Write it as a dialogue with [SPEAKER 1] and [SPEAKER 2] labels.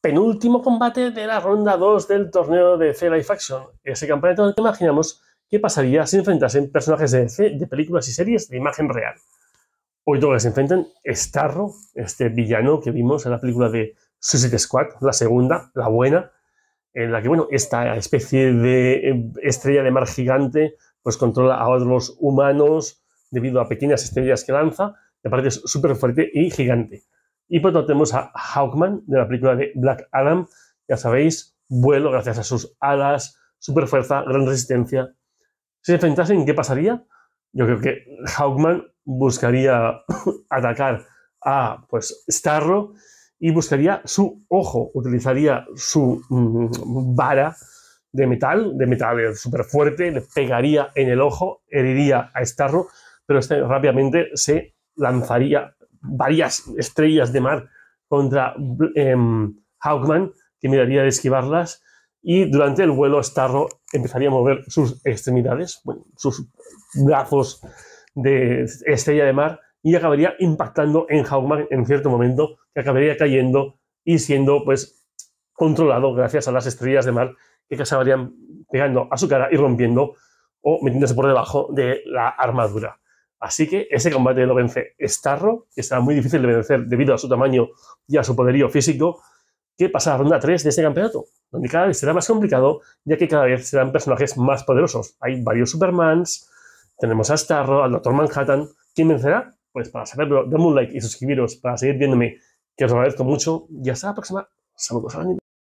[SPEAKER 1] penúltimo combate de la ronda 2 del torneo de C-Life Action, ese campeonato en el que imaginamos qué pasaría si enfrentasen personajes de C de películas y series de imagen real. Hoy todos se enfrentan Starro, este villano que vimos en la película de Suicide Squad, la segunda, la buena, en la que, bueno, esta especie de eh, estrella de mar gigante, pues controla a otros humanos debido a pequeñas estrellas que lanza, Me parece súper fuerte y gigante. Y por otro tenemos a Hawkman de la película de Black Adam, ya sabéis, vuelo gracias a sus alas, super fuerza, gran resistencia. Si se enfrentasen, ¿qué pasaría? Yo creo que Hawkman buscaría atacar a pues Starro y buscaría su ojo, utilizaría su mm, vara de metal, de metal súper fuerte, le pegaría en el ojo, heriría a Starro, pero este rápidamente se lanzaría varias estrellas de mar contra em, Hawkman, que miraría de esquivarlas, y durante el vuelo Starro empezaría a mover sus extremidades, sus brazos de estrella de mar, y acabaría impactando en Hawkman en cierto momento, que acabaría cayendo y siendo pues controlado gracias a las estrellas de mar que acabarían pegando a su cara y rompiendo o metiéndose por debajo de la armadura. Así que ese combate lo vence Starro, que será muy difícil de vencer debido a su tamaño y a su poderío físico, que pasa a la ronda 3 de este campeonato, donde cada vez será más complicado, ya que cada vez serán personajes más poderosos. Hay varios Supermans, tenemos a Starro, al Dr. Manhattan. ¿Quién vencerá? Pues para saberlo, dadme un like y suscribiros para seguir viéndome, que os agradezco mucho. Y hasta la próxima. Saludos a la